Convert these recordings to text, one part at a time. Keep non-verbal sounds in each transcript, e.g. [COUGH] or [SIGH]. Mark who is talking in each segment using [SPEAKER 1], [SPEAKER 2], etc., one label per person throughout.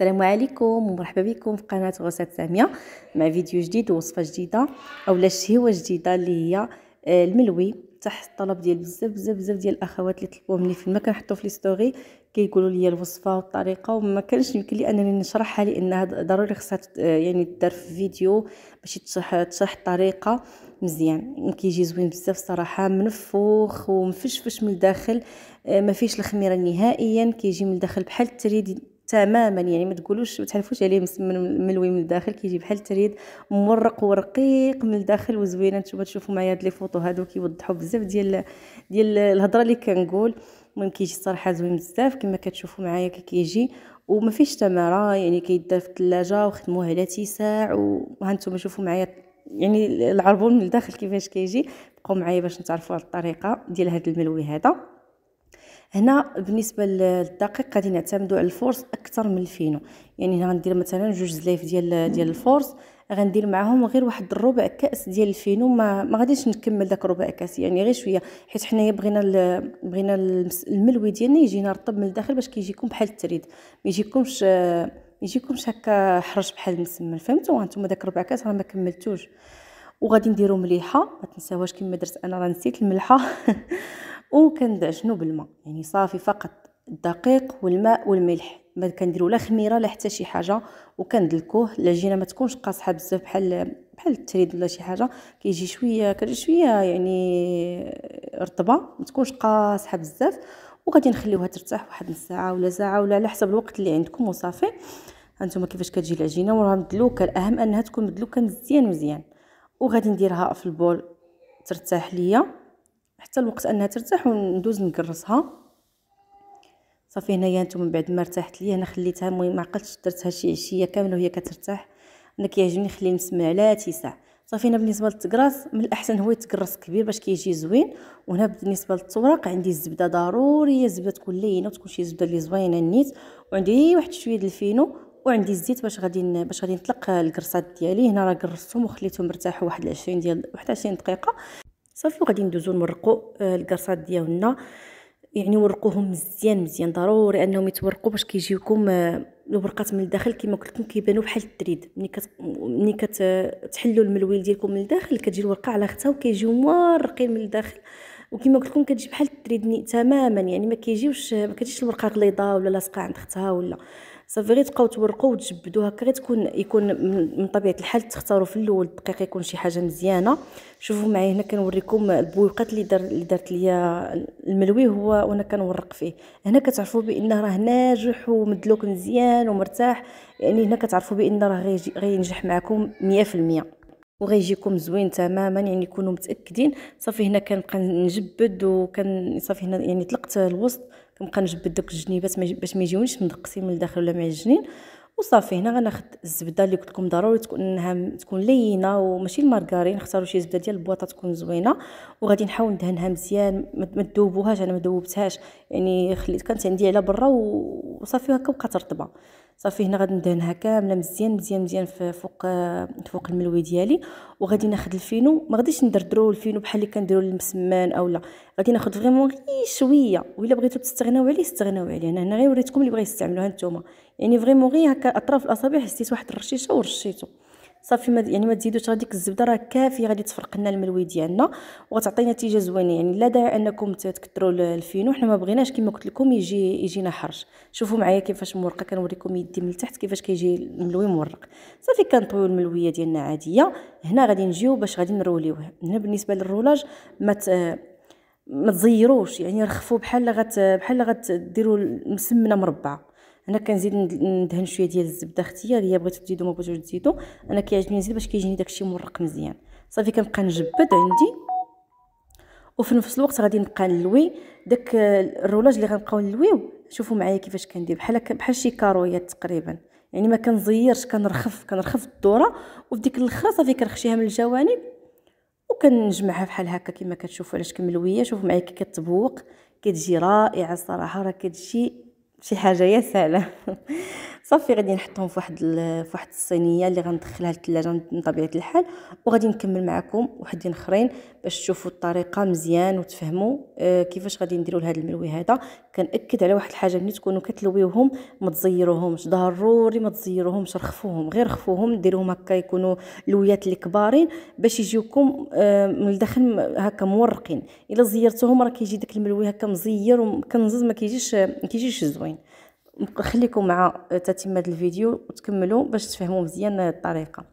[SPEAKER 1] السلام عليكم ومرحبا بكم في قناه غوسات ساميه مع فيديو جديد ووصفه جديده اولا شهيوه جديده اللي هي آه، الملوي تحت الطلب ديال بزاف بزاف بزاف ديال الاخوات اللي طلبوه مني فيما كنحطو في لي ستوري كيقولوا لي الوصفه والطريقه وما كانش يمكن لي انني نشرحها لانها ضروري خصها آه، يعني دار في فيديو باش تشرح تشرح الطريقه مزيان كيجي زوين بزاف صراحه منفوخ ومفشفش من الداخل آه، ما فيش الخميره نهائيا كيجي من الداخل بحال التريد تماما يعني ما تقولوش ما تحلفوش عليه مسمن ملوي من الداخل كيجي بحال التريد مورق ورقيق من الداخل وزوين نتوما تشوفوا معايا هاد لي فوطو هادو كيوضحوا بزاف ديال ديال الهضره اللي كنقول المهم كيجي الصراحه زوين بزاف كما كتشوفوا معايا كي كيجي وما فيش تماره يعني كيدار في الثلاجه وخدموه على تيساع وهانتوما شوفوا معايا يعني العربون من الداخل كيفاش كيجي بقوا معايا باش نتعرفوا على الطريقه ديال هاد الملوي هذا هنا بالنسبه للدقيق غادي نعتمدوا على الفورس اكثر من الفينو يعني هنا غندير مثلا جوج زلايف ديال ديال الفورس غندير معاهم غير واحد الربع كاس ديال الفينو ما, ما غاديش نكمل داك ربع كاس يعني غير شويه حيت حنايا بغينا بغينا الملوي ديالنا يجينا رطب من الداخل باش كيجيكم بحال التريد ما يجيكمش ما يجيكمش هكا حرش بحال المسمن فهمتوا هانتوما داك ربع كاس راه ما كملتوش وغادي نديرو مليحه ما تنساوهاش كما درت انا راه نسيت الملحه [LAUGHS] وكندعجنو بالماء يعني صافي فقط الدقيق والماء والملح ما كنديروا لا خميره لا حتى شي حاجه وكندلكوه العجينه ما تكونش قاصحه بزاف بحال بحال التريد ولا شي حاجه كيجي شويه كيجي شويه يعني رطبه ما تكونش قاصحه بزاف وغادي نخليوها ترتاح واحد نص ساعه ولا ساعه ولا على حسب الوقت اللي عندكم وصافي هانتوما كيفاش كتجي العجينه وراها مدلوكه الاهم انها تكون مدلوكه مزيان مزيان وغادي نديرها في البول ترتاح ليا حتى الوقت انها ترتاح وندوز نكرسها صافي هنايا نتوما من بعد ما ارتاحت ليا انا خليتها المهم ما عقلتش درتها شي عشيه كامله وهي كترتاح انا كيعجبني نخلي نسمع لا تيسع صافي هنا بالنسبه للتكراس من الاحسن هو يتكرس كبير باش كيجي زوين وهنا بالنسبه للتوراق عندي الزبده ضروريه الزبده تكون لينه وتكون شي زبده اللي زوينه نيت وعندي واحد شويه الفينو وعندي الزيت باش غادي باش غادي نطلق الكرصات ديالي هنا راه قرصتهم وخليتهم مرتاحوا واحد 20 ديال واحد 20 دقيقه صافي وغادي ندوزو نورقو آه، الكرصات ديالنا يعني ورقوهم مزيان مزيان ضروري انهم يتورقوا باش كيجيوكم آه، الورقات من الداخل كما قلت لكم كيبانوا بحال التريد ملي كت... ملي كتحلوا الملويل ديالكم من الداخل كتجي الورقه على اختها وكيجيو مورقين من الداخل وكما قلت لكم كتجي بحال تريدني تماما يعني ما كيجيوش ما كتجيش الورقه غليظه ولا لاصقه عند اختها ولا صافي غير تبقاو تورقوا وتجبدوا هكا غير تكون يكون من طبيعه الحال تختاروا في الاول الدقيق يكون شي حاجه مزيانه شوفوا معايا هنا كنوريكم البويقات اللي دار اللي درت ليا الملوي هو وانا كنورق فيه هنا كتعرفوا بانه راه ناجح ومدلوك مزيان ومرتاح يعني هنا كتعرفوا بان راه غينجح معكم 100% وغيجيكم زوين تماما يعني يكونوا متاكدين صافي هنا كنبقى نجبد وكان صافي هنا يعني طلقت الوسط كنبقى نجبد دوك الجنيبات باش ما يجيونيش مدقسين من الداخل ولا معجنين وصافي هنا غناخد الزبده اللي قلت لكم ضروري تكون تكون لينه وماشي المارغرين نختاروا شي زبده ديال البواطه تكون زوينه وغادي نحاول ندهنها مزيان ما تذوبوهاش انا ما ذوبتهاش يعني خليت كانت عندي على برا وصافي هكا بقات رطبه صافي هنا غادي ندهنها كامله مزيان مزيان مزيان فوق فوق الملوي ديالي وغادي ناخذ الفينو ما غاديش ندردرو الفينو بحال اللي كنديرو للمسمن اولا غادي ناخذ فريمون غير شويه ولا بغيتو تستغناو عليه استغناو عليه انا هنا غير وريتكم اللي بغا يستعملوها نتوما يعني فريمون غير هكا اطراف الاصابع حسيت واحد الرشيشه ورشيتو صافي ما يعني ما تزيدوش غاديك الزبده راه كافيه غادي تفرق لنا الملوي ديالنا وغتعطي نتيجه زوينه يعني لا داعي انكم تكثروا الفينو حنا ما بغيناش كما قلت لكم يجي يجينا حرج شوفوا معايا كيفاش مورقه كنوريكم يدي من التحت كيفاش كيجي الملوي مورق صافي كنطويو الملويه ديالنا عاديه هنا غادي نجيو باش غادي نروليوه هنا بالنسبه للرولاج ما ما تزيروش يعني رخفوا بحال غت بحال غديروا المسمنه مربعه هنا كنزيد ندهن شويه ديال الزبده اختياريه بغيتو تزيدو ما بغيتوش تزيدو انا كيعجبني نزيد باش كيجيني داكشي مرق مزيان صافي كنبقى نجبد عندي وفي نفس الوقت غادي نبقى نلوي داك الرولاج اللي غنبقاو نلويو شوفوا معايا كيفاش كندير بحال بحال شي كارويات تقريبا يعني ما كنزيرش كنرخف كنرخف الدوره وفي ديك الاخر صافي كنخشيها من الجوانب وكنجمعها بحال هكا كما كتشوفوا علاش كملويه شوفوا معايا كي كتبوق كتجي رائعه الصراحه راه كتجي شي حاجه يا سهله صافي غادي نحطهم فواحد فواحد الصينيه اللي غندخلها للثلاجه من طبيعه الحال وغادي نكمل معكم وحدين اخرين باش تشوفوا الطريقه مزيان وتفهموا آه، كيفاش غادي نديروا لهذا الملوي هذا كنأكد على واحد الحاجه ملي تكونوا كتلويوهم ما تزيروهمش ضروري ما تزيروهمش رخفوهم غير رخفوهم ديروهم هكا يكونوا لويات اللي كبارين باش يجيوكم آه، من الداخل هكا مورقين الا زيرتوهم راه كيجي داك الملوي هكا مزير وكنزز ما كيجيش ما كيجيش زوين نخليكم مع تتمه الفيديو وتكملوا باش تفهموا مزيان الطريقه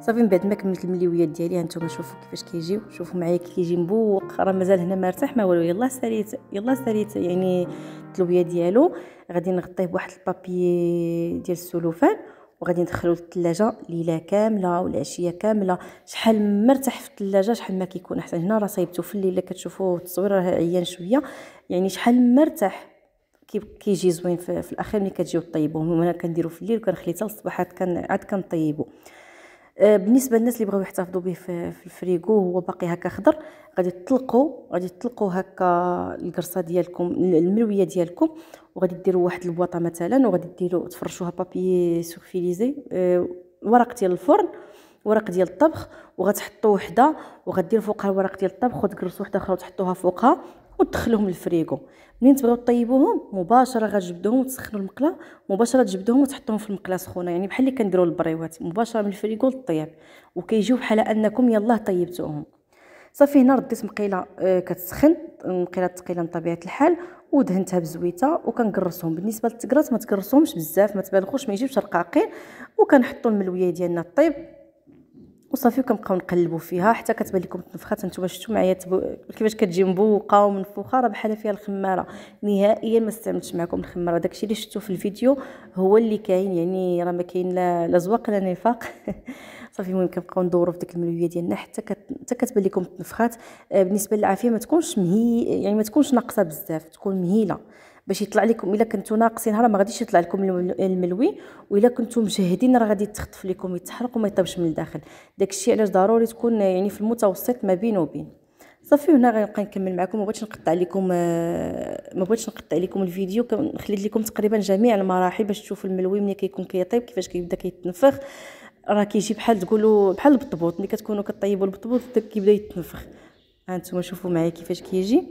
[SPEAKER 1] صافي من بعد ما كملت المليويات ديالي هانتوما شوفوا كيفاش كيجيو شوفوا معايا كيجي مبوق راه مازال هنا مرتاح ما والو يلاه ساليت يلاه ساليت يعني التلويه ديالو غادي نغطيه بواحد البابي ديال السلوفان وغادي ندخلو للثلاجه ليله كامله ولا عشيه كامله شحال مرتاح في الثلاجه شحال ما كيكون احسن هنا راه صايبته في الليله كتشوفو التصوير راه عيان شويه يعني شحال مرتاح كيجي زوين في, في الاخير ملي كتجيو طيبوه انا كنديرو في الليل وكنخليه حتى الصباح عاد كنطيبو آه، بالنسبه للناس اللي بغاو يحتفظوا به في الفريغو هو باقي هكا خضر غادي تطلقوا غادي تطلقوا هكا القرصه ديالكم الملويه ديالكم وغادي ديروا واحد البواطه مثلا وغادي ديروا تفرشوها بابي سوفيليزي آه، ورق ديال الفرن ورق ديال الطبخ وغتحطوا وحده وغدير فوقها الورق ديال الطبخ وتقرصوا وحده اخرى وتحطوها فوقها وتدخلهم للفريغو منين تبغيو طيبوهم مباشره غتجبدوهم وتسخنوا المقله مباشره تجبدوهم وتحطوهم في المقله سخونه يعني بحال اللي كنديروا البريوات مباشره من الفريغو للطياب وكيجيو بحال انكم يلاه طيبتوهم صافي هنا رديت مقيله آه، كتسخن مقيله ثقيله بطبيعه الحال ودهنتها بزويته وكنكرسهم بالنسبه للتكرات ما تكرسهمش بزاف ما تبالغوش ما يجيبش رقاقين وكنحطوا الملويه ديالنا طيب وصافي وكنبقاو نقلبوا فيها حتى كتبان لكم تنفخات نتوما شفتوا معايا تبو... كيفاش كتجي مبوقه ومنفوخه راه بحال فيها الخماره نهائيا ما استعملتش معكم الخماره داكشي اللي شفتوا في الفيديو هو اللي كاين يعني راه ما كاين لا لا زواق لا نفاق [LAUGHS] صافي المهم كنبقاو ندورو في ديك الملويه ديالنا حتى كت... حتى كتبان لكم التنفخات آه، بالنسبه للعافيه ما تكونش مهي يعني ما تكونش ناقصه بزاف تكون مهيله باش يطلع لكم الا كنتو ناقصين راه ما غاديش يطلع لكم الملوي والا كنتو مجهدين راه غادي يتخطف لكم يتحرق وما يطيبش من الداخل داكشي علاش ضروري تكون يعني في المتوسط ما بين وبين صافي هنا غنبقى نكمل معكم ما بغيتش نقطع لكم آه، ما بغيتش نقطع لكم الفيديو خليت لكم تقريبا جميع المراحل باش تشوفوا الملوي ملي كيكون كيطيب كيفاش كيبدا كيتنفخ راه كيجي بحال تقولوا بحال البطبوط ملي كتكونوا كطيبوا البطبوط كيبدا يتنفخ ها انتم شوفوا معايا كيفاش كيجي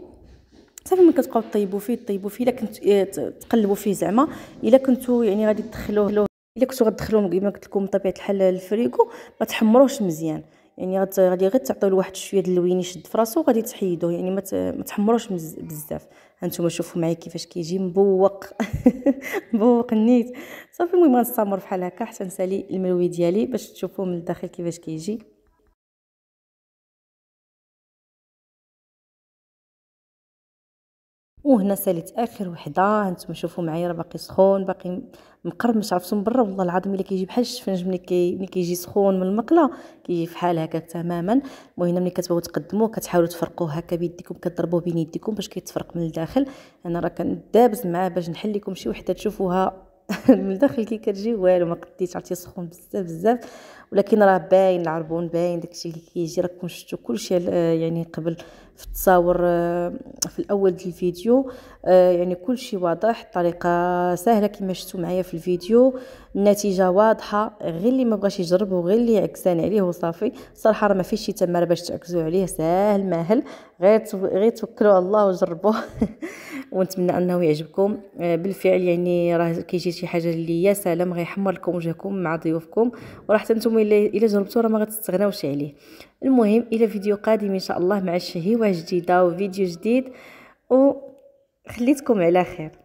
[SPEAKER 1] صافي ملي كتبقاو طيبوا فيه طيبوا فيه الا كنت آه، تقلبوا فيه زعما الا كنتو يعني غادي تدخلوه الا كنتو غتدخلوه كما قلت لكم بطبيعه الحال الفريكو ما تحمروش مزيان يعني غادي غير تعطيو لواحد شويه ديال اللوين يشد فراسو وغادي تحيدوه يعني ما تحمروش بزاف هانتوما شوفوا معايا كيفاش كيجي مبوق [LAUGHS] مبوق نيت صافي المهم غنستمر بحال هكا حتى نسالي الملوي ديالي باش تشوفوا من الداخل كيفاش كيجي وهنا ساليت اخر وحده هانتوما شوفوا معايا راه باقي سخون باقي مقرمش عرفتو من برا والله العظيم الا كيجي بحال الشفنج ملي كي ملي كيجي سخون من المقله كيجي فحال هكاك تماما المهم ملي كتبغيو تقدموه كتحاولوا تفرقوه هكا بيديكم كضربوه بين يديكم باش كيتفرق من الداخل انا راه كندابز معاه باش نحل لكم شي وحده تشوفوها [LAUGHS] من الداخل كي كتجي والو ما قديتش عرفتي سخون بزاف بزاف ولكن راه باين العربون باين داكشي اللي كيجي راكم شفتوا كلشي آه، يعني قبل في التصاور آه، في الاول ديال الفيديو آه، يعني كل شيء واضح الطريقه سهله كما شفتوا معايا في الفيديو النتيجه واضحه غير اللي ما بغاش يجرب وغير اللي عكسان عليه وصافي صراحه راه ما فيش شي تماره باش تعكزوا عليه ساهل ماهل غير غير توكلوا على الله وجربوه [LAUGHS] ونتمنى انه يعجبكم آه، بالفعل يعني راه كيجي شي حاجه اللي يا سلام غيحمر لكم وجهكم مع ضيوفكم وراه حتى نتوما الا جربتوه راه ما غتستغناوش عليه المهم الى فيديو قادم ان شاء الله مع الشهيوه جديده وفيديو جديد وخليتكم على خير